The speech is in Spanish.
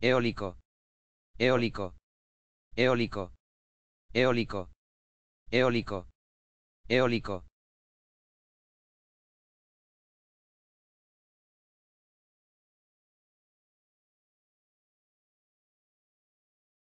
eólico, eólico, eólico, eólico, eólico, eólico